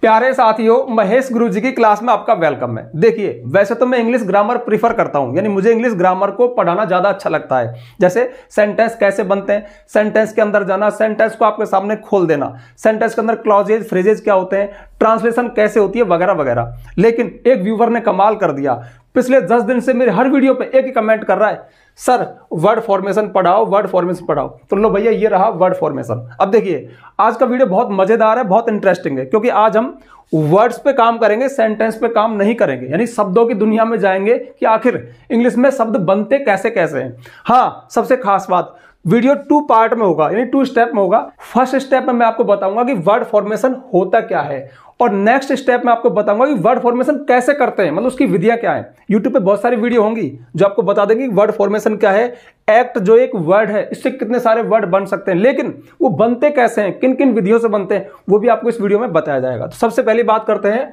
प्यारे साथियों महेश गुरुजी की क्लास में आपका वेलकम है देखिए वैसे तो मैं इंग्लिश ग्रामर प्रीफर करता हूं यानी मुझे इंग्लिश ग्रामर को पढ़ाना ज़्यादा अच्छा लगता है जैसे सेंटेंस कैसे बनते हैं सेंटेंस के अंदर जाना सेंटेंस को आपके सामने खोल देना सेंटेंस के अंदर क्लॉजेज फ्रेजेज क्या होते हैं ट्रांसलेशन कैसे होती है वगैरह वगैरह लेकिन एक व्यूवर ने कमाल कर दिया पिछले दस दिन से मेरे हर वीडियो पे एक ही कमेंट कर रहा है सर वर्ड फॉर्मेशन पढ़ाओ वर्ड फॉर्मेशन पढ़ाओ तो लो भैया ये रहा वर्ड फॉर्मेशन अब देखिए आज का वीडियो बहुत मजेदार है बहुत इंटरेस्टिंग है क्योंकि आज हम वर्ड्स पे काम करेंगे सेंटेंस पे काम नहीं करेंगे यानी शब्दों की दुनिया में जाएंगे कि आखिर इंग्लिश में शब्द बनते कैसे कैसे हैं हाँ सबसे खास बात वीडियो टू पार्ट में होगा यानी टू स्टेप में होगा फर्स्ट स्टेप में मैं आपको बताऊंगा कि वर्ड फॉर्मेशन होता क्या है और नेक्स्ट स्टेप में आपको बताऊंगा कि वर्ड फॉर्मेशन कैसे करते हैं मतलब उसकी विधियां क्या है यूट्यूब पे बहुत सारी वीडियो होंगी जो आपको बता देंगे वर्ड फॉर्मेशन क्या है एक्ट जो एक वर्ड है इससे कितने सारे वर्ड बन सकते हैं लेकिन वो बनते कैसे हैं किन किन विधियों से बनते हैं वो भी आपको इस वीडियो में बताया जाएगा तो सबसे पहले बात करते हैं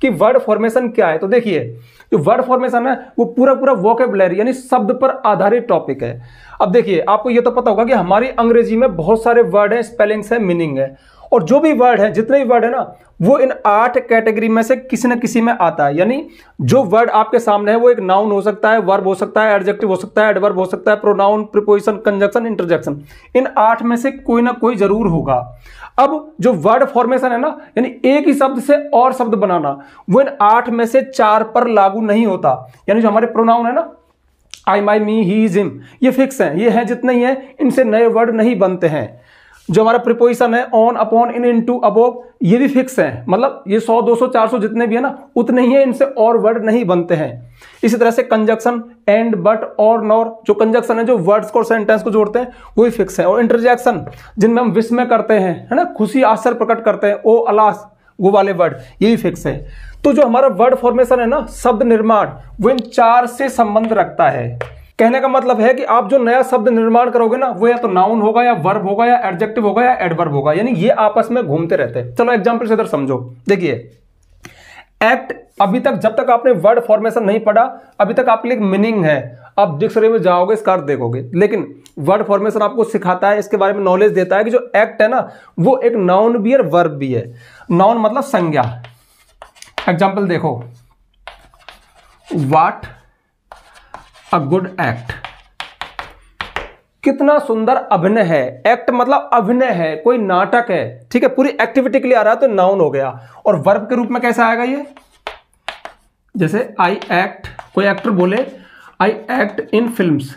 कि वर्ड फॉर्मेशन क्या है तो देखिए जो वर्ड फॉर्मेशन है वो पूरा पूरा वोकेबलरी यानी शब्द पर आधारित टॉपिक है अब देखिए आपको ये तो पता होगा कि हमारी अंग्रेजी में बहुत सारे वर्ड हैं स्पेलिंग्स हैं मीनिंग है और जो भी वर्ड है जितने भी वर्ड है ना वो इन आठ कैटेगरी में से किसी न किसी में आता है यानी जो वर्ड आपके सामने है वो एक नाउन हो सकता है वर्ब हो सकता है एडजेक्टिव हो सकता है एडवर्ब हो सकता है प्रोनाउन प्रिपोजिशन कंजक्शन इंटरजेक्शन इन आठ में से कोई ना कोई जरूर होगा अब जो वर्ड फॉर्मेशन है ना यानी एक ही शब्द से और शब्द बनाना वो इन आठ में से चार पर लागू नहीं होता यानी जो हमारे प्रोनाउन है ना आई माई मी ही जिम ये फिक्स हैं ये हैं जितने ही हैं इनसे नए वर्ड नहीं बनते हैं जो हमारा प्रिपोजिशन है on upon in into above ये भी फिक्स है मतलब ये 100 200 400 जितने भी है ना उतने ही है इनसे और वर्ड नहीं बनते हैं इसी तरह से कंजक्शन एंड बट और नॉर जो कंजक्शन है जो वर्ड्स को सेंटेंस को जोड़ते हैं वो भी फिक्स है और इंटरजेक्शन जिनमें हम विस्मय करते हैं है ना खुशी आश्चर्य प्रकट करते हैं ओ अलास वो वाले वर्ड ये भी फिक्स है तो जो हमारा वर्ड फॉर्मेशन है ना शब्द निर्माण वो इन चार से संबंध रखता है कहने का मतलब है कि आप जो नया शब्द निर्माण करोगे ना वो या तो नाउन होगा या वर्ब होगा या एडजेक्टिव होगा या एडवर्ब होगा यानी ये आपस में घूमते रहते हैं चलो एग्जाम्पल से इधर समझो देखिए एक्ट अभी तक जब तक आपने वर्ड फॉर्मेशन नहीं पढ़ा अभी तक आपके लिए मीनिंग है आप डिक्शनरी में जाओगे इसका अर्थ देखोगे लेकिन वर्ड फॉर्मेशन आपको सिखाता है इसके बारे में नॉलेज देता है कि जो एक्ट है ना वो एक नाउन भी है वर्ब भी है नाउन मतलब संज्ञा एग्जाम्पल देखो वाट अ गुड एक्ट कितना सुंदर अभिनय है एक्ट मतलब अभिनय है कोई नाटक है ठीक है पूरी एक्टिविटी के लिए आ रहा है तो नाउन हो गया और वर्ब के रूप में कैसा आएगा ये जैसे आई एक्ट कोई एक्टर बोले आई एक्ट इन फिल्म्स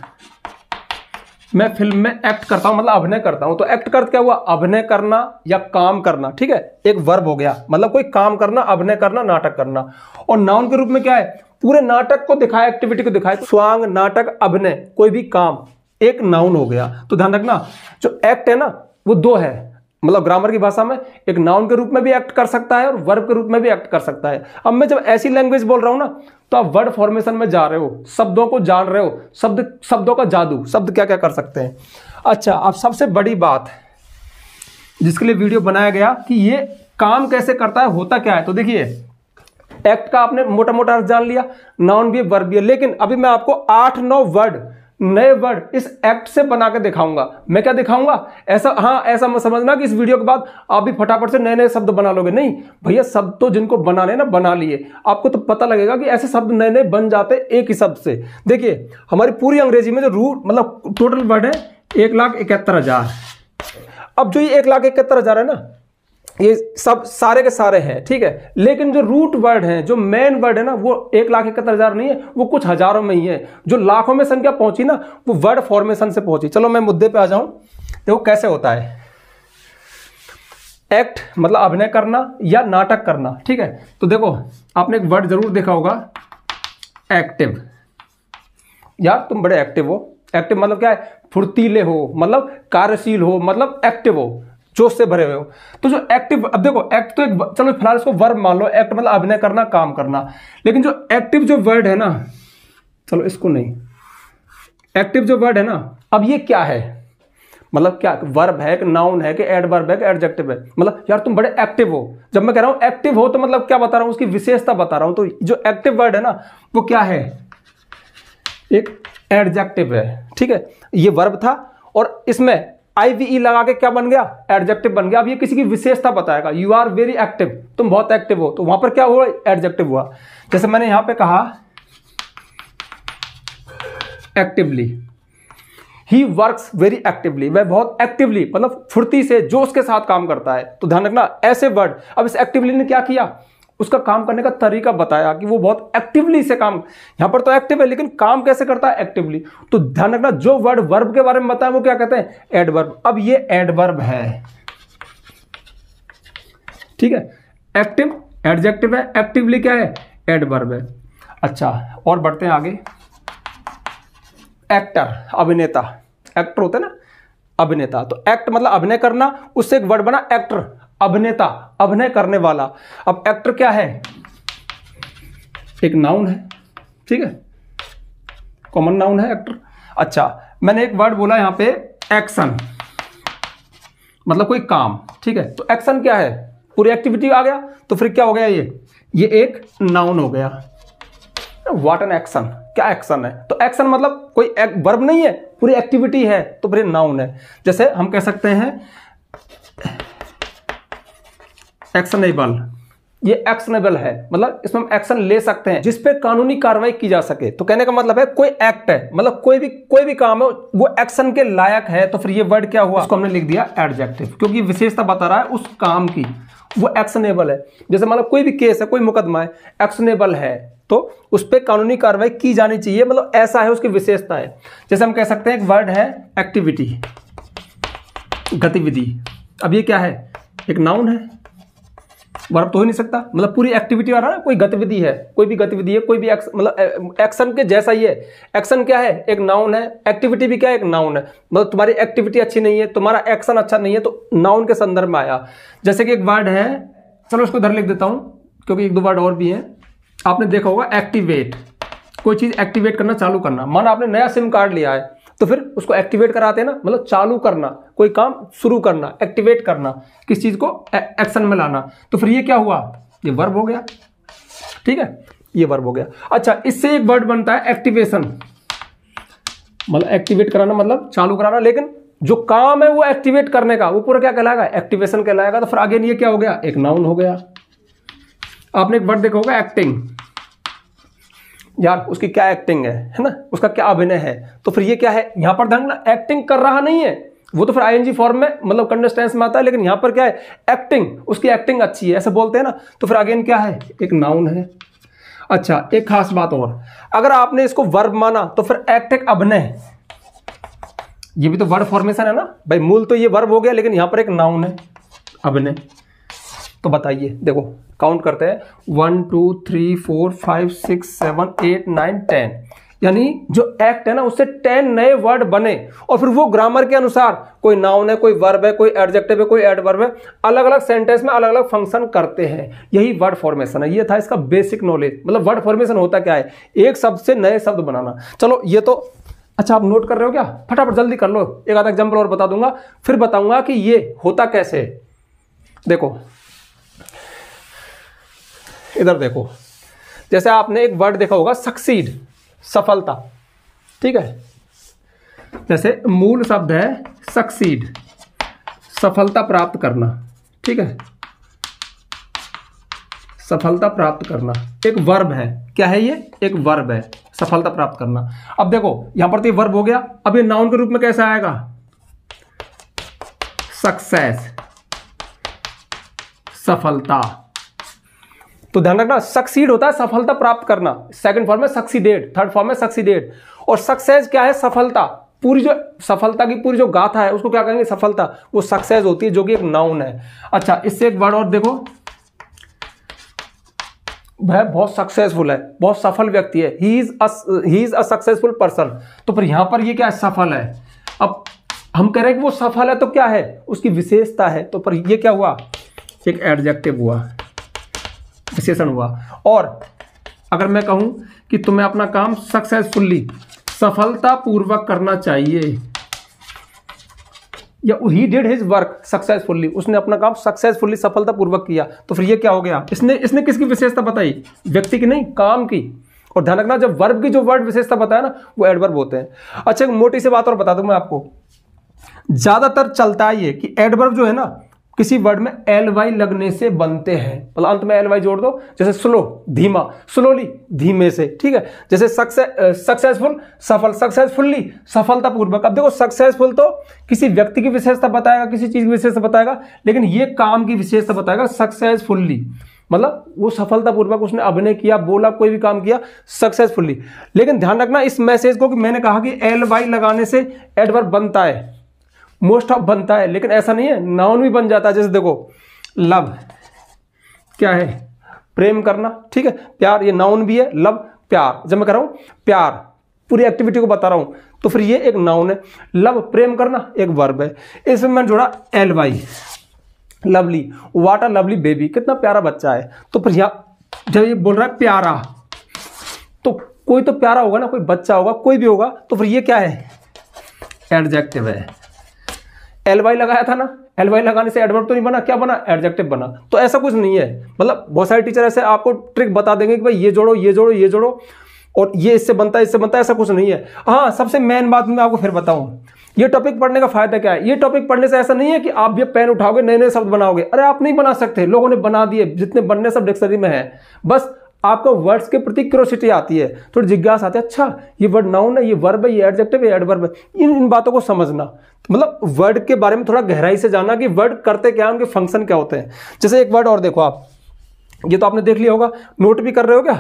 मैं फिल्म में एक्ट करता हूं मतलब अभिनय करता हूं तो एक्ट करते क्या हुआ अभिनय करना या काम करना ठीक है एक वर्ब हो गया मतलब कोई काम करना अभिनय करना नाटक करना और नाउन के रूप में क्या है पूरे नाटक को दिखाया एक्टिविटी को दिखाया स्वांग तो नाटक अभिनय कोई भी काम एक नाउन हो गया तो ध्यान रखना जो एक्ट है ना वो दो है मतलब ग्रामर की भाषा में एक नाउन के रूप में भी एक्ट कर सकता है और वर्ब के रूप में भी एक्ट कर सकता है अब मैं जब ऐसी लैंग्वेज बोल रहा हूं ना तो आप वर्ड फॉर्मेशन में जा रहे हो शब्दों को जान रहे हो शब्द शब्दों का जादू शब्द क्या क्या कर सकते हैं अच्छा अब सबसे बड़ी बात जिसके लिए वीडियो बनाया गया कि ये काम कैसे करता है होता क्या है तो देखिए एक्ट का आपने मोटा मोटा अर्थ जान लिया नाउन भी वर्ब भी लेकिन अभी मैं आपको आठ नौ वर्ड नए वर्ड इस एक्ट से बना के दिखाऊंगा मैं क्या दिखाऊंगा ऐसा हाँ ऐसा मत समझना कि इस वीडियो के बाद आप भी फटाफट से नए नए शब्द बना लोगे नहीं भैया शब्द तो जिनको बनाने ना बना लिए आपको तो पता लगेगा कि ऐसे शब्द नए नए बन जाते एक ही शब्द से देखिए हमारी पूरी अंग्रेजी में जो रू मतलब टोटल वर्ड है एक लाख इकहत्तर हजार अब जो ये एक लाख इकहत्तर हजार है ना ये सब सारे के सारे हैं ठीक है लेकिन जो रूट वर्ड है जो मेन वर्ड है ना वो एक लाख इकहत्तर हज़ार नहीं है वो कुछ हज़ारों में ही है जो लाखों में संख्या पहुंची ना वो वर्ड फॉर्मेशन से पहुंची चलो मैं मुद्दे पे आ जाऊं देखो कैसे होता है एक्ट मतलब अभिनय करना या नाटक करना ठीक है तो देखो आपने एक वर्ड जरूर देखा होगा एक्टिव यार तुम बड़े एक्टिव हो एक्टिव मतलब क्या है फुर्तीले हो मतलब कार्यशील हो मतलब एक्टिव हो जोश से भरे हुए हो तो जो एक्टिव अब देखो एक्ट तो एक चलो फिलहाल इसको वर्ब मान लो एक्ट मतलब अभिनय करना काम करना लेकिन जो एक्टिव जो वर्ड है ना चलो इसको नहीं एक्टिव जो वर्ड है ना अब ये क्या है मतलब क्या वर्ब है कि नाउन है कि एडवर्ब है कि एडजेक्टिव है मतलब यार तुम बड़े एक्टिव हो जब मैं कह रहा हूं एक्टिव हो तो मतलब क्या बता रहा हूं उसकी विशेषता बता रहा हूं तो जो एक्टिव वर्ड है ना वो क्या है एक एडजेक्टिव है ठीक है ये वर्ब था और इसमें आईवीई e लगा के क्या बन गया एडजेक्टिव बन गया अब ये किसी की विशेषता बताएगा यू आर वेरी एक्टिव तुम बहुत एक्टिव हो तो वहां पर क्या हुआ एडजेक्टिव हुआ जैसे मैंने यहां पे कहा एक्टिवली ही वर्क वेरी एक्टिवली वह बहुत एक्टिवली मतलब फुर्ती से जोश के साथ काम करता है तो ध्यान रखना ऐसे वर्ड अब इस एक्टिवली ने क्या किया उसका काम करने का तरीका बताया कि वो बहुत एक्टिवली से काम यहां पर तो एक्टिव है लेकिन काम कैसे करता है एक्टिवली तो ध्यान रखना जो वर्ड वर्ब के बारे में बताया वो क्या कहते हैं एडवर्ब अब ये एडवर्ब है ठीक है एक्टिव एडजेक्टिव है एक्टिवली क्या है एडवर्ब है अच्छा और बढ़ते हैं आगे एक्टर अभिनेता एक्टर होता है ना अभिनेता तो एक्ट मतलब अभिनय करना उससे एक वर्ड बना एक्टर अभिनेता अभिनय करने वाला अब एक्टर क्या है एक नाउन है ठीक है कॉमन नाउन है एक्टर अच्छा मैंने एक वर्ड बोला यहां पे एक्शन मतलब कोई काम ठीक है तो एक्शन क्या है पूरी एक्टिविटी आ गया तो फिर क्या हो गया ये ये एक नाउन हो गया वाट एन एक्शन क्या एक्शन है तो एक्शन मतलब कोई वर्ब नहीं है पूरी एक्टिविटी है तो फिर नाउन है जैसे हम कह सकते हैं एक्शनेबल ये एक्शनेबल है मतलब इसमें हम एक्शन ले सकते हैं जिसपे कानूनी कार्रवाई की जा सके तो कहने का मतलब है कोई एक्ट है मतलब कोई भी कोई भी काम है वो एक्शन के लायक है तो फिर ये वर्ड क्या हुआ उसको हमने लिख दिया एडजेक्टिव क्योंकि विशेषता बता रहा है उस काम की वो एक्शनेबल है जैसे मतलब कोई भी केस है कोई मुकदमा है एक्शनेबल है तो उस पर कानूनी कार्रवाई की जानी चाहिए मतलब ऐसा है उसकी विशेषता है जैसे हम कह सकते हैं एक वर्ड है एक्टिविटी गतिविधि अब ये क्या है एक नाउन है बर्फ तो हो नहीं सकता मतलब पूरी एक्टिविटी आ रहा है कोई गतिविधि है कोई भी गतिविधि है कोई भी मतलब एक्शन के जैसा ही है एक्शन क्या है एक नाउन है एक्टिविटी भी क्या है एक नाउन है मतलब तुम्हारी एक्टिविटी अच्छी नहीं है तुम्हारा एक्शन अच्छा नहीं है तो नाउन के संदर्भ में आया जैसे कि एक वर्ड है चलो उसको धर लिख देता हूँ क्योंकि एक दो वर्ड और भी हैं आपने देखा होगा एक्टिवेट कोई चीज़ एक्टिवेट करना चालू करना माना आपने नया सिम कार्ड लिया है तो फिर उसको एक्टिवेट कराते हैं ना मतलब चालू करना कोई काम शुरू करना एक्टिवेट करना किस चीज़ को एक्शन में लाना तो फिर ये क्या हुआ ये वर्ब हो गया ठीक है ये वर्ब हो गया अच्छा इससे एक वर्ड बनता है एक्टिवेशन मतलब एक्टिवेट कराना मतलब चालू कराना लेकिन जो काम है वो एक्टिवेट करने का वो पूरा क्या कहलाएगा एक्टिवेशन कहलाएगा तो फिर आगे ये क्या हो गया एक नाउन हो गया आपने एक वर्ड देखा होगा एक्टिंग यार उसकी क्या एक्टिंग है है ना उसका क्या अभिनय है तो फिर ये क्या है यहाँ पर ध्यान ना एक्टिंग कर रहा नहीं है वो तो फिर आईएनजी फॉर्म में मतलब कंडस्टेंस में आता है लेकिन यहाँ पर क्या है एक्टिंग उसकी एक्टिंग अच्छी है ऐसे बोलते हैं ना तो फिर अगेन क्या है एक नाउन है अच्छा एक खास बात और अगर आपने इसको वर्ब माना तो फिर एक्टिंग अभिनय ये भी तो वर्ड फॉर्मेशन है ना भाई मूल तो ये वर्ब हो गया लेकिन यहाँ पर एक नाउन है अभिनय तो बताइए देखो काउंट करते हैं one two three four five six seven eight nine ten यानी जो एक्ट है ना उससे टेन नए वर्ड बने और फिर वो ग्रामर के अनुसार कोई नाउन है कोई वर्ब है कोई एडजेक्टिव है कोई एडवर्ब है अलग अलग सेंटेंस में अलग अलग फंक्शन करते हैं यही वर्ड फॉर्मेशन है ये था इसका बेसिक नॉलेज मतलब वर्ड फॉर्मेशन होता क्या है एक शब्द से नए शब्द बनाना चलो ये तो अच्छा आप नोट कर रहे हो क्या फटाफट जल्दी कर लो एक आधा एग्जाम्पल और बता दूंगा फिर बताऊंगा कि ये होता कैसे देखो इधर देखो जैसे आपने एक वर्ड देखा होगा सक्सीड सफलता ठीक है जैसे मूल शब्द है सक्सीड सफलता प्राप्त करना ठीक है सफलता प्राप्त करना एक वर्ब है क्या है ये एक वर्ब है सफलता प्राप्त करना अब देखो यहां पर तो वर्ब हो गया अब ये नाउन के रूप में कैसे आएगा सक्सेस सफलता तो ध्यान रखना सक्सीड होता है सफलता प्राप्त करना सेकंड फॉर्म में सक्सीडेड थर्ड फॉर्म में सक्सीडेड और सक्सेस क्या है सफलता पूरी जो सफलता की पूरी जो गाथा है उसको क्या कहेंगे सफलता वो सक्सेस होती है जो कि एक नाउन है अच्छा इससे एक वर्ड और देखो वह बहुत सक्सेसफुल है बहुत सफल व्यक्ति है he is he is a successful person तो फिर यहां पर ये क्या है सफल है अब हम कह रहे हैं कि वो सफल है तो क्या है उसकी विशेषता है तो पर ये क्या हुआ एक एडजेक्टिव हुआ विशेषण हुआ और अगर मैं कहूं कि तुम्हें अपना काम सक्सेसफुली सफलतापूर्वक करना चाहिए या he did his work successfully उसने अपना काम सक्सेसफुल्ली सफलतापूर्वक किया तो फिर ये क्या हो गया इसने इसने किसकी विशेषता बताई व्यक्ति की नहीं काम की और ध्यान रखना जब वर्ब की जो वर्ड विशेषता बताया ना वो एडवर्ब होते हैं अच्छा एक मोटी सी बात और बता दू मैं आपको ज़्यादातर चलता है ये कि एडवर्ब जो है ना किसी वर्ड में एल वाई लगने से बनते हैं मतलब अंत में एल वाई जोड़ दो जैसे स्लो धीमा स्लोली धीमे से ठीक है जैसे सक्सेसफुल सफल सक्सेसफुल्ली पूर्वक अब देखो सक्सेसफुल तो किसी व्यक्ति की विशेषता बताएगा किसी चीज की विशेषता बताएगा लेकिन ये काम की विशेषता बताएगा सक्सेसफुल्ली मतलब वो सफलतापूर्वक उसने अभिनय किया बोला कोई भी काम किया सक्सेसफुली लेकिन ध्यान रखना इस मैसेज को कि मैंने कहा कि एल वाई लगाने से एडवर्ब बनता है मोस्ट ऑफ बनता है लेकिन ऐसा नहीं है नाउन भी बन जाता है जैसे देखो लव क्या है प्रेम करना ठीक है प्यार ये नाउन भी है लव प्यार जब मैं कह रहा हूं प्यार पूरी एक्टिविटी को बता रहा हूं तो फिर ये एक नाउन है लव प्रेम करना एक वर्ब है इसमें मैंने जोड़ा L Y lovely what are lovely baby कितना प्यारा बच्चा है तो फिर यहां जब ये बोल रहा है प्यारा तो कोई तो प्यारा होगा ना कोई बच्चा होगा कोई भी होगा तो फिर ये क्या है एडजेक्टिव है एल वाई लगाया था ना एल वाई लगाने से एडवर्ब तो नहीं बना क्या बना एडजेक्टिव बना तो ऐसा कुछ नहीं है मतलब बहुत सारे टीचर ऐसे आपको ट्रिक बता देंगे कि भाई ये जोड़ो ये जोड़ो ये जोड़ो और ये इससे बनता है इससे बनता है ऐसा कुछ नहीं है हाँ सबसे मेन बात मैं आपको फिर बताऊँ ये टॉपिक पढ़ने का फायदा क्या है ये टॉपिक पढ़ने से ऐसा नहीं है कि आप ये पेन उठाओगे नए नए शब्द बनाओगे अरे आप नहीं बना सकते लोगों ने बना दिए जितने बनने सब डिक्शनरी में है बस आपको वर्ड्स के प्रति क्यूरोसिटी आती है थोड़ी जिज्ञासा आती है अच्छा ये वर्ड नाउन है ये वर्ब है ये एडजेक्टिव है एडवर्ब है इन इन बातों को समझना मतलब वर्ड के बारे में थोड़ा गहराई से जानना कि वर्ड करते क्या उनके फंक्शन क्या होते हैं जैसे एक वर्ड और देखो आप ये तो आपने देख लिया होगा नोट भी कर रहे हो क्या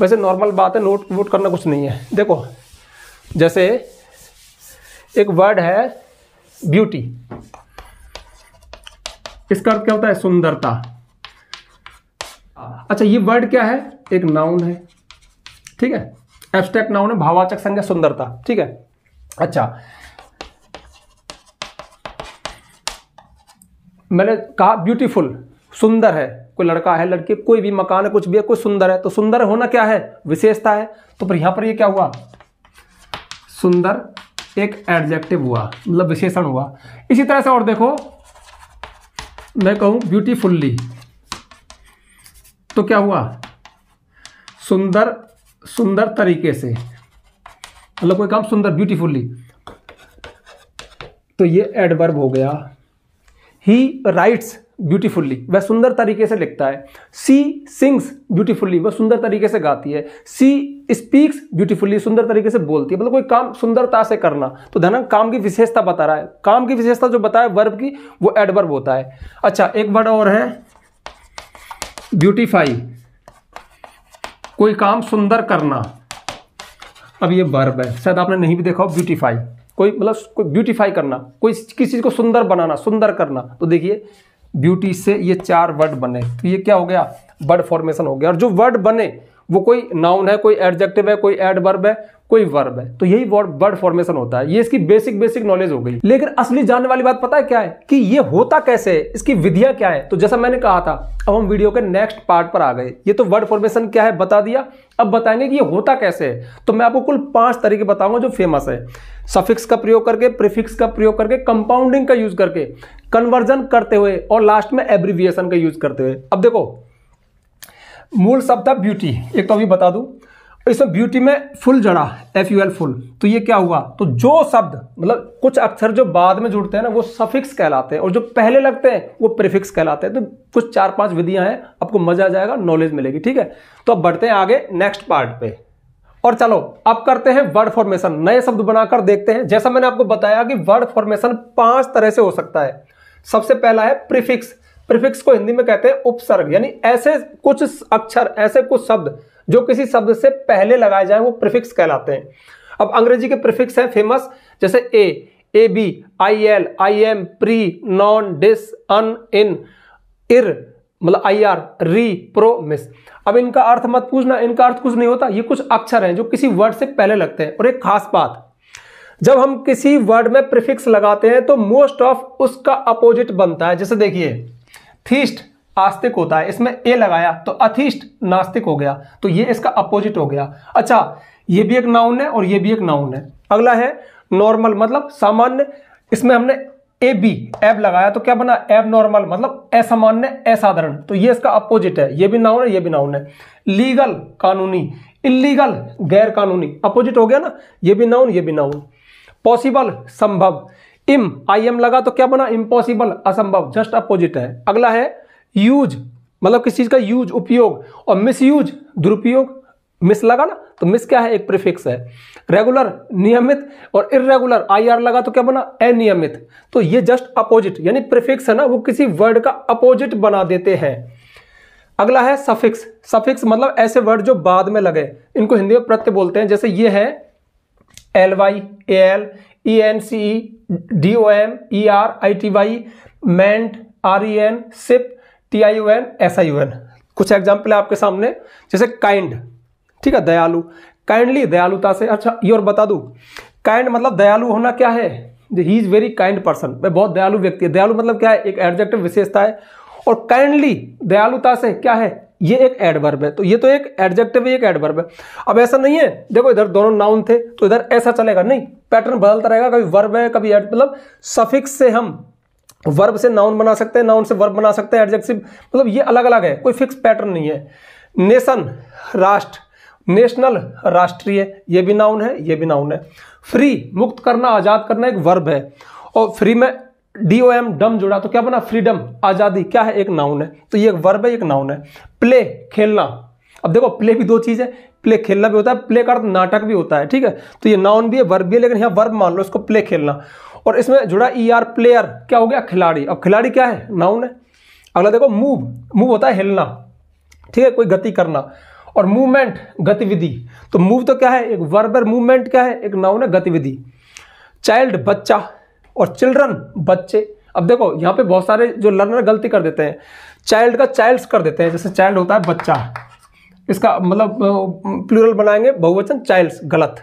वैसे नॉर्मल बात है नोट वोट करना कुछ नहीं है देखो जैसे एक वर्ड है ब्यूटी इसका अर्थ क्या होता है सुंदरता अच्छा ये वर्ड क्या है एक नाउन है ठीक है एब्स्ट्रैक्ट नाउन है भावाचक संज्ञा सुंदरता ठीक है अच्छा मैंने कहा ब्यूटीफुल सुंदर है कोई लड़का है लड़की कोई भी मकान है कुछ भी है कोई सुंदर है तो सुंदर होना क्या है विशेषता है तो पर यहां पर ये यह क्या हुआ सुंदर एक एडजेक्टिव हुआ मतलब विशेषण हुआ इसी तरह से और देखो मैं कहूं ब्यूटीफुल्ली तो क्या हुआ सुंदर सुंदर तरीके से मतलब कोई काम सुंदर ब्यूटीफुली तो ये एडवर्ब हो गया ही राइट्स ब्यूटीफुल्ली वह सुंदर तरीके से लिखता है सी सिंग्स ब्यूटीफुल्ली वह सुंदर तरीके से गाती है सी स्पीक्स ब्यूटीफुल्ली सुंदर तरीके से बोलती है मतलब कोई काम सुंदरता से करना तो धन काम की विशेषता बता रहा है काम की विशेषता जो बताए वर्ब की वो एडवर्ब होता है अच्छा एक वर्ड और है ब्यूटीफाई कोई काम सुंदर करना अब ये वर्ब है शायद आपने नहीं भी देखा हो ब्यूटीफाई कोई मतलब कोई ब्यूटीफाई करना कोई किसी चीज़ को सुंदर बनाना सुंदर करना तो देखिए ब्यूटी से ये चार वर्ड बने तो ये क्या हो गया वर्ड फॉर्मेशन हो गया और जो वर्ड बने वो कोई नाउन है कोई एडजेक्टिव है कोई एडवर्ब है कोई वर्ब है तो यही वर्ड वर्ड फॉर्मेशन होता है ये इसकी बेसिक बेसिक नॉलेज हो गई लेकिन असली जानने वाली बात पता है क्या है कि ये होता कैसे है इसकी विधियां क्या है तो जैसा मैंने कहा था अब हम वीडियो के नेक्स्ट पार्ट पर आ गए ये तो वर्ड फॉर्मेशन क्या है बता दिया अब बताएंगे कि ये होता कैसे है तो मैं आपको कुल पांच तरीके बताऊंगा जो फेमस है सफिक्स का प्रयोग करके प्रिफिक्स का प्रयोग करके कंपाउंडिंग का यूज करके कन्वर्जन करते हुए और लास्ट में एब्रीविएशन का यूज करते हुए अब देखो मूल शब्द है ब्यूटी एक तो अभी बता दूं इसमें ब्यूटी में फुल जड़ा एफ यू एल फुल तो ये क्या हुआ तो जो शब्द मतलब कुछ अक्षर जो बाद में जुड़ते हैं ना वो सफिक्स कहलाते हैं और जो पहले लगते हैं वो प्रिफिक्स कहलाते हैं तो कुछ चार पांच विधियां हैं आपको मजा आ जाएगा नॉलेज मिलेगी ठीक है तो अब बढ़ते हैं आगे नेक्स्ट पार्ट पे और चलो अब करते हैं वर्ड फॉर्मेशन नए शब्द बनाकर देखते हैं जैसा मैंने आपको बताया कि वर्ड फॉर्मेशन पांच तरह से हो सकता है सबसे पहला है प्रिफिक्स प्रिफिक्स को हिंदी में कहते हैं उपसर्ग यानी ऐसे कुछ अक्षर ऐसे कुछ शब्द जो किसी शब्द से पहले लगाए जाए वो प्रिफिक्स कहलाते हैं अब अंग्रेजी के प्रिफिक्स हैं फेमस जैसे A A B I L I M pre non dis un in ir मतलब I R re pro mis अब इनका अर्थ मत पूछना इनका अर्थ कुछ नहीं होता ये कुछ अक्षर हैं जो किसी वर्ड से पहले लगते हैं और एक खास बात जब हम किसी वर्ड में प्रिफिक्स लगाते हैं तो मोस्ट ऑफ उसका अपोजिट बनता है जैसे देखिए थीस्ट आस्तिक होता है इसमें ए लगाया तो अथीस्ट नास्तिक हो गया तो ये इसका अपोजिट हो गया अच्छा ये भी एक नाउन है और ये भी एक नाउन है अगला है नॉर्मल मतलब सामान्य इसमें हमने ए बी एब लगाया तो क्या बना एब नॉर्मल मतलब असामान्य असाधारण तो ये इसका अपोजिट है ये भी नाउन है ये भी नाउन है लीगल कानूनी इलीगल गैर कानूनी अपोजिट हो गया ना ये भी नाउन ये भी नाउन पॉसिबल संभव इम आई एम लगा तो क्या बना इम्पॉसिबल असंभव जस्ट अपोजिट है अगला है यूज मतलब किस चीज का यूज उपयोग और मिस यूज दुरुपयोग मिस लगा ना तो मिस क्या है एक प्रिफिक्स है रेगुलर नियमित और इरेगुलर आई आर लगा तो क्या बना अनियमित तो ये जस्ट अपोजिट यानी प्रिफिक्स है ना वो किसी वर्ड का अपोजिट बना देते हैं अगला है सफिक्स सफिक्स मतलब ऐसे वर्ड जो बाद में लगे इनको हिंदी में प्रत्यय बोलते हैं जैसे ये है L Y A L E N C E D O M E R I T Y ment R E N ship T I U N S I U N कुछ एग्जाम्पल है आपके सामने जैसे काइंड ठीक है दयालु kindly दयालुता से अच्छा ये और बता दू काइंड मतलब दयालु होना क्या है he is very kind person वह बहुत दयालु व्यक्ति है दयालु मतलब क्या है एक एडजेक्टिव विशेषता है और काइंडली दयालुता से क्या है ये एक एडवर्ब है तो ये तो एक एडजेक्टिव एक एडवर्ब है अब ऐसा नहीं है देखो इधर दोनों नाउन थे तो इधर ऐसा चलेगा नहीं पैटर्न बदलता रहेगा कभी वर्ब है कभी मतलब सफिक्स से हम वर्ब से नाउन बना सकते हैं नाउन से वर्ब बना सकते हैं एडजेक्टिव मतलब ये अलग अलग है कोई फिक्स पैटर्न नहीं है नेशन राष्ट्र नेशनल राष्ट्रीय ये भी नाउन है ये भी नाउन है फ्री मुक्त करना आज़ाद करना एक वर्ब है और फ्री में डी ओ एम डम जुड़ा तो क्या बना फ्रीडम आज़ादी क्या है एक नाउन है तो ये एक वर्ब है एक नाउन है प्ले खेलना अब देखो प्ले भी दो चीज़ है प्ले खेलना भी होता है प्ले का नाटक भी होता है ठीक है तो ये नाउन भी है वर्ब भी है लेकिन यहाँ वर्ब मान लो इसको प्ले खेलना और इसमें जुड़ा ई आर प्लेयर क्या हो गया खिलाड़ी अब खिलाड़ी क्या है नाउन है अगला देखो मूव मूव होता है हिलना ठीक है कोई गति करना और मूवमेंट गतिविधि तो मूव तो क्या है एक वर्ब और मूवमेंट क्या है एक नाउन है गतिविधि चाइल्ड बच्चा और चिल्ड्रन बच्चे अब देखो यहाँ पे बहुत सारे जो लर्नर गलती कर देते हैं चाइल्ड का चाइल्ड्स कर देते हैं जैसे चाइल्ड होता है बच्चा इसका मतलब प्लूरल बनाएंगे बहुवचन चाइल्ड गलत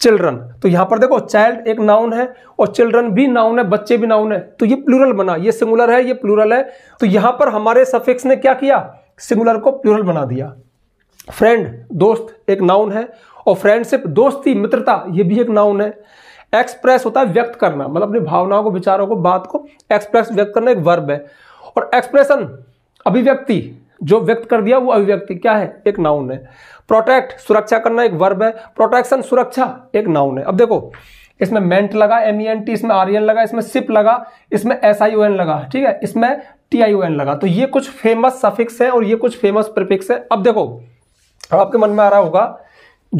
चिल्ड्रन तो यहाँ पर देखो चाइल्ड एक नाउन है और चिल्ड्रन भी नाउन है बच्चे भी नाउन है तो ये प्लूरल बना ये सिंगुलर है ये प्लूरल है तो यहाँ पर हमारे सफिक्स ने क्या किया सिंगुलर को प्लूरल बना दिया फ्रेंड दोस्त एक नाउन है और फ्रेंडशिप दोस्ती मित्रता ये भी एक नाउन है एक्सप्रेस होता है व्यक्त करना मतलब अपनी भावनाओं को विचारों को बात को एक्सप्रेस व्यक्त करना एक वर्ब है और एक्सप्रेशन अभिव्यक्ति जो व्यक्त कर दिया वो अभिव्यक्ति क्या है एक नाउन है प्रोटेक्ट सुरक्षा करना एक वर्ब है प्रोटेक्शन सुरक्षा एक नाउन है अब देखो इसमें मेंट लगा एम ई एन टी इसमें आर एन e लगा इसमें सिप लगा इसमें एस आई ओ एन लगा ठीक है इसमें टी आई ओ एन लगा तो ये कुछ फेमस सफिक्स है और ये कुछ फेमस प्रिफिक्स है अब देखो अब आपके मन में आ रहा होगा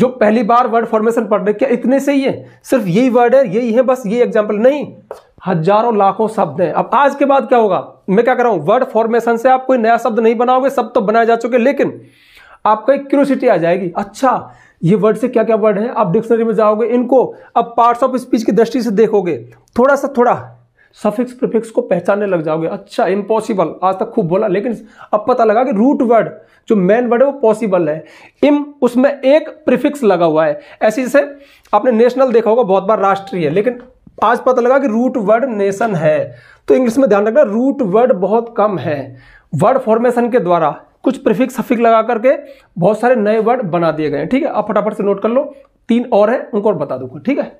जो पहली बार वर्ड फॉर्मेशन पढ़ रहे क्या इतने से ही है सिर्फ यही वर्ड है यही है बस ये एग्जाम्पल नहीं हजारों लाखों शब्द हैं अब आज के बाद क्या होगा मैं क्या कर रहा हूं वर्ड फॉर्मेशन से आप कोई नया शब्द नहीं बनाओगे सब तो बनाए जा चुके लेकिन आपका एक क्यूरोसिटी आ जाएगी अच्छा ये वर्ड से क्या क्या वर्ड है आप डिक्शनरी में जाओगे इनको अब पार्ट्स ऑफ स्पीच की दृष्टि से देखोगे थोड़ा सा थोड़ा सफिक्स प्रिफिक्स को पहचानने लग जाओगे अच्छा इम्पॉसिबल आज तक खूब बोला लेकिन अब पता लगा कि रूट वर्ड जो मेन वर्ड है वो पॉसिबल है इम उसमें एक प्रिफिक्स लगा हुआ है ऐसे जैसे आपने नेशनल देखा होगा बहुत बार राष्ट्रीय लेकिन आज पता लगा कि रूट वर्ड नेशन है तो इंग्लिश में ध्यान रखना रूट वर्ड बहुत कम है वर्ड फॉर्मेशन के द्वारा कुछ प्रिफिक्स सफिक लगा करके बहुत सारे नए वर्ड बना दिए गए हैं ठीक है आप फटाफट से नोट कर लो तीन और हैं उनको और बता दूंगा ठीक है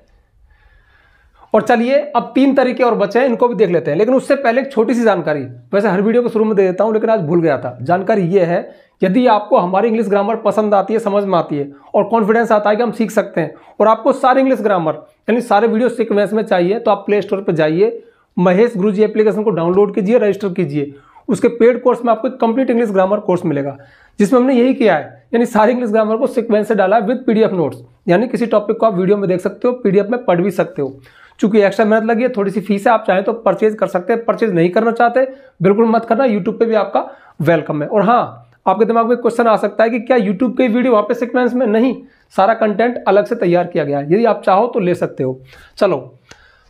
और चलिए अब तीन तरीके और बचे हैं इनको भी देख लेते हैं लेकिन उससे पहले एक छोटी सी जानकारी वैसे हर वीडियो को शुरू में दे देता हूं लेकिन आज भूल गया था जानकारी ये है यदि आपको हमारी इंग्लिश ग्रामर पसंद आती है समझ में आती है और कॉन्फिडेंस आता है कि हम सीख सकते हैं और आपको सारे इंग्लिश ग्रामर यानी सारे वीडियो सिक्वेंस में चाहिए तो आप प्ले स्टोर पर जाइए महेश गुरु जी एप्लीकेशन को डाउनलोड कीजिए रजिस्टर कीजिए उसके पेड कोर्स में आपको कंप्लीट इंग्लिश ग्रामर कोर्स मिलेगा जिसमें हमने यही किया है यानी सारे इंग्लिश ग्रामर को सिक्वेंस से डाला है विद पीडीएफ नोट्स यानी किसी टॉपिक को आप वीडियो में देख सकते हो पीडीएफ में पढ़ भी सकते हो चूंकि एक्स्ट्रा मेहनत लगी है थोड़ी सी फीस है आप चाहें तो परचेज कर सकते हैं परचेज नहीं करना चाहते बिल्कुल मत करना यूट्यूब पर भी आपका वेलकम है और हाँ आपके दिमाग में क्वेश्चन आ सकता है कि क्या यूट्यूब के वीडियो वहां पर सिक्वेंस में नहीं सारा कंटेंट अलग से तैयार किया गया है यदि आप चाहो तो ले सकते हो चलो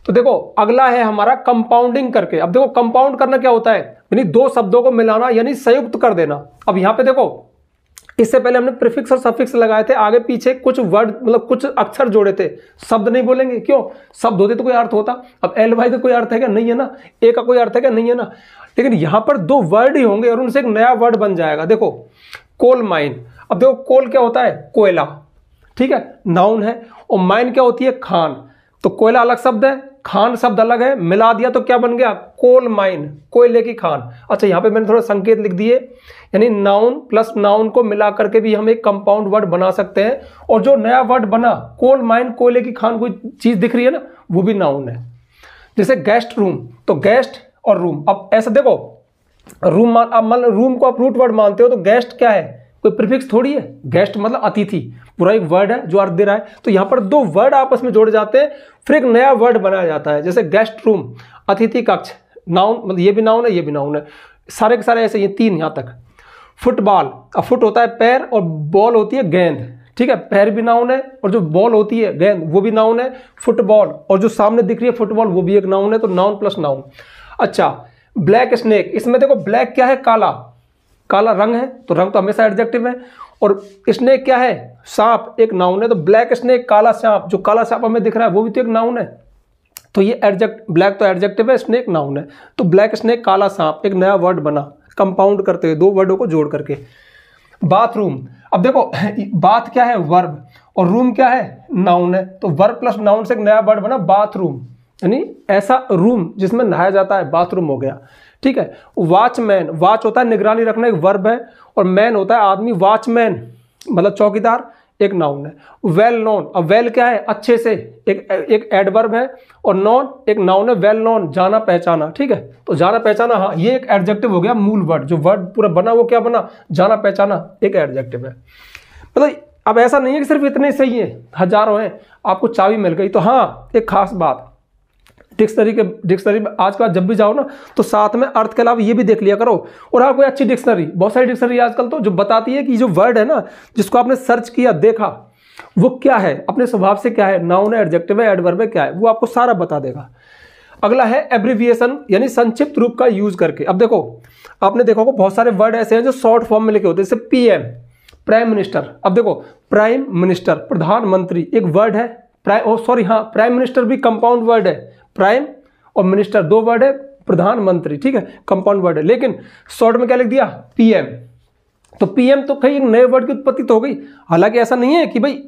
तो देखो अगला है हमारा कंपाउंडिंग करके अब देखो कंपाउंड करना क्या होता है यानी दो शब्दों को मिलाना यानी संयुक्त कर देना अब यहां पे देखो इससे पहले हमने प्रिफिक्स और सफिक्स लगाए थे आगे पीछे कुछ वर्ड मतलब कुछ अक्षर जोड़े थे शब्द नहीं बोलेंगे क्यों शब्द होते तो कोई अर्थ होता अब एल वाई का कोई अर्थ है क्या नहीं है ना ए का कोई अर्थ है क्या नहीं है ना लेकिन यहां पर दो वर्ड ही होंगे और उनसे एक नया वर्ड बन जाएगा देखो कोल माइन अब देखो कोल क्या होता है कोयला ठीक है नाउन है और माइन क्या होती है खान तो कोयला अलग शब्द है खान शब्द अलग है मिला दिया तो क्या बन गया कोल माइन कोयले की खान अच्छा यहां पे मैंने थोड़ा संकेत लिख दिए यानी नाउन प्लस नाउन को मिला करके भी हम एक कंपाउंड वर्ड बना सकते हैं और जो नया वर्ड बना कोल माइन कोयले की खान कोई चीज़ दिख रही है ना वो भी नाउन है जैसे गेस्ट रूम तो गेस्ट और रूम अब ऐसा देखो रूम मान अब मान रूम को आप रूट वर्ड मानते हो तो गेस्ट क्या है कोई प्रिफिक्स थोड़ी है गेस्ट मतलब अतिथि पूरा एक वर्ड है जो अर्थ दे रहा है तो यहाँ पर दो वर्ड आपस में जोड़े जाते हैं फिर एक नया वर्ड बनाया जाता है जैसे गेस्ट रूम अतिथि कक्ष नाउन मतलब ये भी नाउन है ये भी नाउन है सारे के सारे ऐसे ये तीन यहाँ तक फुटबॉल अब फुट होता है पैर और बॉल होती है गेंद ठीक है पैर भी नाउन है और जो बॉल होती है गेंद वो भी नाउन है फुटबॉल और जो सामने दिख रही है फुटबॉल वो भी एक नाउन है तो नाउन प्लस नाउन अच्छा ब्लैक स्नेक इसमें देखो ब्लैक क्या है काला काला रंग है तो रंग तो हमेशा एडजेक्टिव है और स्नेक क्या है सांप एक नाउन है तो ब्लैक स्नेक काला सांप जो काला सांप हमें दिख रहा है वो भी तो एक नाउन है तो ये एडजेक्ट ब्लैक तो एडजेक्टिव है स्नेक नाउन है तो ब्लैक स्नेक काला सांप एक नया वर्ड बना कंपाउंड करते हुए दो वर्डों को जोड़ करके बाथरूम अब देखो बाथ क्या है वर्ब और रूम क्या है नाउन है तो वर्ब प्लस नाउन से एक नया वर्ड बना बाथरूम यानी ऐसा रूम जिसमें नहाया जाता है बाथरूम हो गया ठीक है वॉचमैन वॉच होता है निगरानी रखना एक वर्ब है और मैन होता है आदमी वॉचमैन मतलब चौकीदार एक नाउन है वेल नॉन अब वेल क्या है अच्छे से एक एक एडवर्ब है और नॉन एक नाउन है वेल नॉन जाना पहचाना ठीक है तो जाना पहचाना हाँ ये एक एडजेक्टिव हो गया मूल वर्ड जो वर्ड पूरा बना वो क्या बना जाना पहचाना एक एडजेक्टिव है मतलब अब ऐसा नहीं है कि सिर्फ इतने सही है हजारों हैं आपको चाबी मिल गई तो हाँ एक खास बात डिक्शनरी के डिक्शनरी में आजकल जब भी जाओ ना तो साथ में अर्थ के अलावा ये भी देख लिया करो और हाँ कोई अच्छी डिक्शनरी बहुत सारी डिक्शनरी आजकल तो जो बताती है कि जो वर्ड है ना जिसको आपने सर्च किया देखा वो क्या है अपने स्वभाव से क्या है नाउन है एडजेक्टिव है एडवर्ब है क्या है वो आपको सारा बता देगा अगला है एब्रीविएशन यानी संक्षिप्त रूप का यूज करके अब देखो आपने देखो बहुत सारे वर्ड ऐसे हैं जो शॉर्ट फॉर्म में लिखे होते हैं जैसे पीएम प्राइम मिनिस्टर अब देखो प्राइम मिनिस्टर प्रधानमंत्री एक वर्ड है प्राइम सॉरी हाँ प्राइम मिनिस्टर भी कंपाउंड वर्ड है प्राइम और मिनिस्टर दो वर्ड है प्रधानमंत्री ठीक है कंपाउंड वर्ड है लेकिन शॉर्ट में क्या लिख दिया पीएम तो पीएम तो कहीं नए वर्ड की उत्पत्ति तो हो गई हालांकि ऐसा नहीं है कि भाई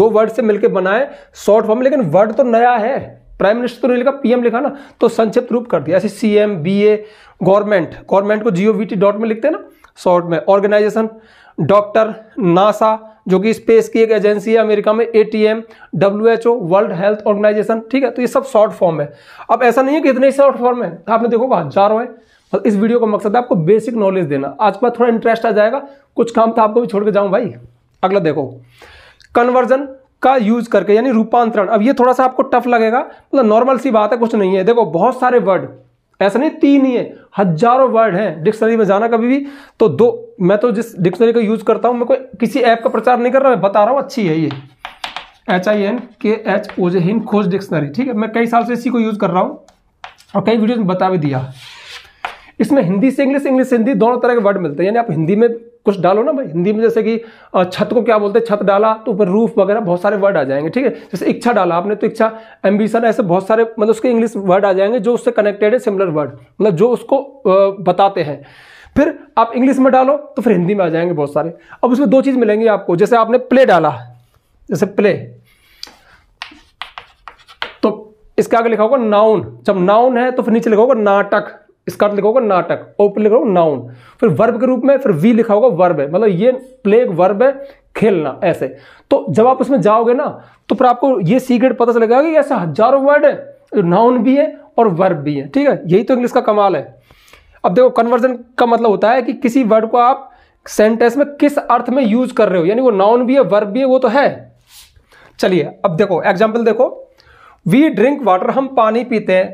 दो वर्ड से मिलकर बनाए शॉर्ट फॉर्म लेकिन वर्ड तो नया है प्राइम मिनिस्टर तो नहीं लिखा पीएम लिखा ना तो संक्षिप्त रूप कर दिया ऐसे सीएम बीए गवर्नमेंट गवर्नमेंट को जीओवीटी डॉट में लिखते हैं ना शॉर्ट में ऑर्गेनाइजेशन डॉक्टर नासा जो कि स्पेस की एक एजेंसी है अमेरिका में A T M W H O world health organization ठीक है तो ये सब शॉर्ट फॉर्म है अब ऐसा नहीं है कि इतने ही शॉर्ट फॉर्म है आपने देखो हजारों है और इस वीडियो का मकसद है आपको बेसिक नॉलेज देना आज के बाद थोड़ा इंटरेस्ट आ जाएगा कुछ काम तो आपको भी छोड़ के जाऊँ भाई अगला देखो कन्वर्जन का यूज करके यानी रूपांतरण अब ये थोड़ा सा आपको टफ लगेगा मतलब नॉर्मल सी बात है कुछ नहीं है देखो बहुत सारे वर्ड ऐसा नहीं तीन ही है हजारों वर्ड हैं डिक्शनरी में जाना कभी भी तो दो मैं तो जिस डिक्शनरी का यूज़ करता हूं मैं कोई किसी ऐप का प्रचार नहीं कर रहा मैं बता रहा हूं अच्छी है ये H I N K H O J HinKhoj dictionary ठीक है मैं कई साल से इसी को यूज़ कर रहा हूं और कई वीडियोज़ में बता भी दिया इसमें हिंदी से इंग्लिश इंग्लिश से हिंदी दोनों तरह के वर्ड मिलते हैं यानी आप हिंदी में कुछ डालो ना भाई हिंदी में जैसे कि छत को क्या बोलते हैं छत डाला तो ऊपर रूफ वगैरह बहुत सारे वर्ड आ जाएंगे ठीक है जैसे इच्छा डाला आपने तो इच्छा एम्बिशन ऐसे बहुत सारे मतलब उसके इंग्लिश वर्ड आ जाएंगे जो उससे कनेक्टेड है सिमिलर वर्ड मतलब जो उसको बताते हैं फिर आप इंग्लिश में डालो तो फिर हिंदी में आ जाएंगे बहुत सारे अब उसमें दो चीज़ मिलेंगी आपको जैसे आपने प्ले डाला जैसे प्ले तो इसके आगे लिखा होगा नाउन जब नाउन है तो फिर नीचे लिखा होगा नाटक इसका अर्थ लिखा होगा नाटक ओपन लिखा होगा नाउन फिर वर्ब के रूप में फिर वी लिखा होगा वर्ब है मतलब ये प्ले वर्ब है खेलना ऐसे तो जब आप उसमें जाओगे ना तो फिर आपको ये सीक्रेट पता चलेगा कि ऐसे हजारों वर्ड है नाउन भी है और वर्ब भी है ठीक है यही तो इंग्लिश का कमाल है अब देखो कन्वर्जन का मतलब होता है कि किसी वर्ड को आप सेंटेंस में किस अर्थ में यूज कर रहे हो यानी वो नाउन भी है वर्ब भी है वो तो है चलिए अब देखो एग्जाम्पल देखो वी ड्रिंक वाटर हम पानी पीते हैं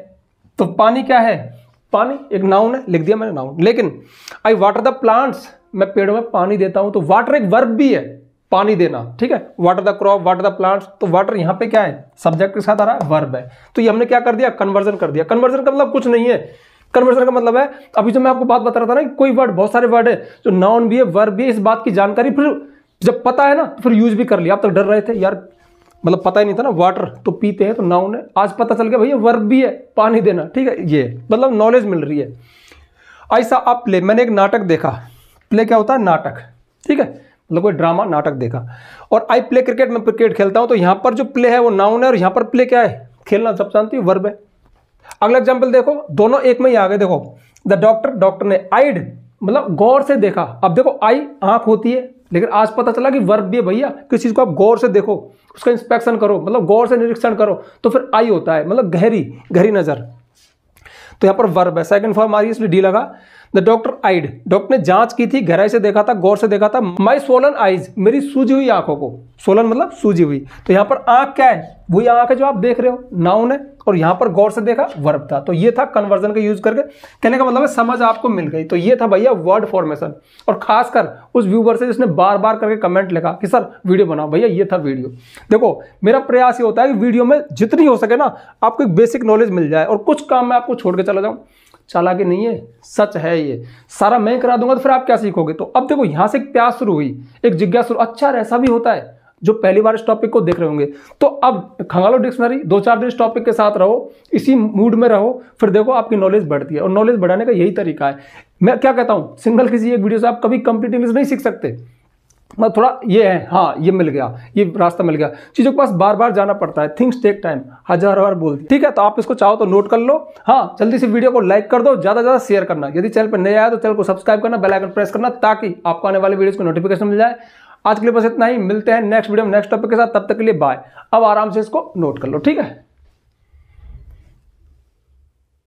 तो पानी क्या है पानी एक नाउन है लिख दिया मैंने नाउन लेकिन आई वाटर द प्लांट्स मैं पेड़ों में पानी देता हूं तो वाटर एक वर्ब भी है पानी देना ठीक है water the crop water the plants तो वाटर यहां पे क्या है सब्जेक्ट के साथ आ रहा है वर्ब है तो ये हमने क्या कर दिया कन्वर्जन कर दिया कन्वर्जन का मतलब कुछ नहीं है कन्वर्जन का मतलब है अभी जो मैं आपको बात बता रहा था ना कोई वर्ड बहुत सारे वर्ड है जो नाउन भी है वर्ब भी है इस बात की जानकारी फिर जब पता है ना तो फिर यूज भी कर लिया आप तक तो डर रहे थे यार मतलब पता ही नहीं था ना वाटर तो पीते हैं तो नाउन है आज पता चल गया भैया वर्ब भी है पानी देना ठीक है ये मतलब नॉलेज मिल रही है ऐसा आप प्ले मैंने एक नाटक देखा प्ले क्या होता है नाटक ठीक है मतलब कोई ड्रामा नाटक देखा और आई प्ले क्रिकेट में क्रिकेट खेलता हूं तो यहां पर जो प्ले है वो नाउन है और यहां पर प्ले क्या है खेलना सब जानती वर्ब है अगला एग्जाम्पल देखो दोनों एक में ही आ गए देखो द डॉक्टर डॉक्टर ने आइड मतलब गौर से देखा अब देखो आई आंख होती है लेकिन आज पता चला कि वर्ब भी है भैया किस चीज़ को आप गौर से देखो उसका इंस्पेक्शन करो मतलब गौर से निरीक्षण करो तो फिर आई होता है मतलब गहरी गहरी नज़र तो यहाँ पर वर्ब है सेकंड फॉर्म आ रही है इसलिए डी लगा द डॉक्टर आइड डॉक्टर ने जांच की थी गहराई से देखा था गौर से देखा था माई सोलन आईज मेरी सूजी हुई आंखों को सोलन मतलब सूजी हुई तो यहाँ पर आंख क्या है वही आंख है जो आप देख रहे हो नाउन है और यहाँ पर गौर से देखा वर्ब था तो ये था कन्वर्जन का यूज करके कहने का मतलब है समझ आपको मिल गई तो ये था भैया वर्ड फॉर्मेशन और खासकर उस व्यूवर से जिसने बार बार करके कमेंट लिखा कि सर वीडियो बनाओ भैया ये था वीडियो देखो मेरा प्रयास ये होता है कि वीडियो में जितनी हो सके ना आपको एक बेसिक नॉलेज मिल जाए और कुछ काम मैं आपको छोड़ के चला जाऊँ चालाकी नहीं है सच है ये सारा मैं करा दूंगा तो फिर आप क्या सीखोगे तो अब देखो यहां से एक प्यास शुरू हुई एक जिज्ञासा अच्छा ऐसा भी होता है जो पहली बार इस टॉपिक को देख रहे होंगे तो अब खंगालो डिक्शनरी दो चार दिन इस टॉपिक के साथ रहो इसी मूड में रहो फिर देखो आपकी नॉलेज बढ़ती है और नॉलेज बढ़ाने का यही तरीका है मैं क्या कहता हूं सिंगल किसी एक वीडियो से आप कभी कंप्लीट इंग्लिश नहीं सीख सकते मतलब थोड़ा ये है हाँ ये मिल गया ये रास्ता मिल गया चीज़ों के पास बार बार जाना पड़ता है थिंग्स टेक टाइम हजार बार बोल ठीक है तो आप इसको चाहो तो नोट कर लो हाँ जल्दी से वीडियो को लाइक कर दो ज़्यादा ज़्यादा शेयर करना यदि चैनल पर नया आया तो चैनल को सब्सक्राइब करना बेलाइकन प्रेस करना ताकि आपको आने वाले वीडियोज़ को नोटिफिकेशन मिल जाए आज के लिए बस इतना ही मिलते हैं नेक्स्ट वीडियो नेक्स्ट टॉपिक के साथ तब तक के लिए बाय अब आराम से इसको नोट कर लो ठीक है